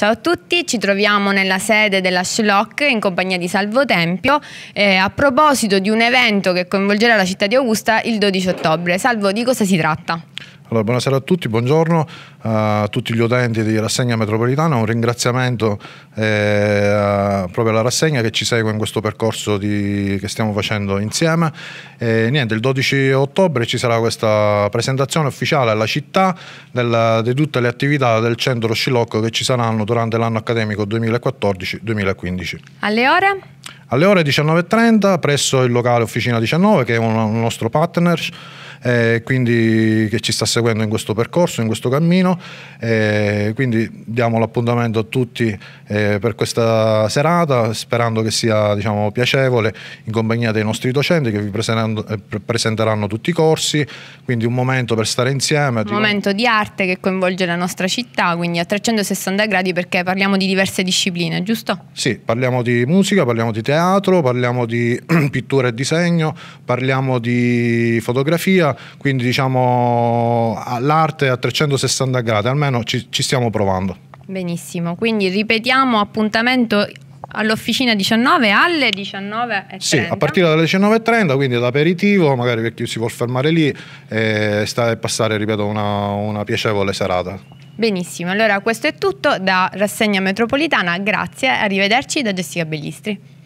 Ciao a tutti, ci troviamo nella sede della Schlock in compagnia di Salvo Tempio eh, a proposito di un evento che coinvolgerà la città di Augusta il 12 ottobre. Salvo, di cosa si tratta? Allora, buonasera a tutti, buongiorno a tutti gli utenti di Rassegna Metropolitana, un ringraziamento eh, proprio alla Rassegna che ci segue in questo percorso di, che stiamo facendo insieme. E, niente, il 12 ottobre ci sarà questa presentazione ufficiale alla città della, di tutte le attività del centro Scilocco che ci saranno durante l'anno accademico 2014-2015. Alle ore? Alle ore 19.30 presso il locale Officina 19, che è un, nostro partner, eh, quindi che ci sta seguendo in questo percorso, in questo cammino. Eh, quindi diamo l'appuntamento a tutti eh, per questa serata, sperando che sia diciamo, piacevole in compagnia dei nostri docenti che vi eh, presenteranno tutti i corsi, quindi un momento per stare insieme. Un momento di arte che coinvolge la nostra città, quindi a 360 gradi perché parliamo di diverse discipline, giusto? Sì, parliamo di musica, parliamo di teatro, teatro, parliamo di pittura e disegno, parliamo di fotografia, quindi diciamo l'arte a 360 gradi, almeno ci, ci stiamo provando. Benissimo, quindi ripetiamo appuntamento all'officina 19 alle 19.30. Sì, a partire dalle 19.30, quindi ad aperitivo, magari per chi si vuole fermare lì eh, e passare, ripeto, una, una piacevole serata. Benissimo, allora questo è tutto da Rassegna Metropolitana, grazie, arrivederci da Jessica Bellistri.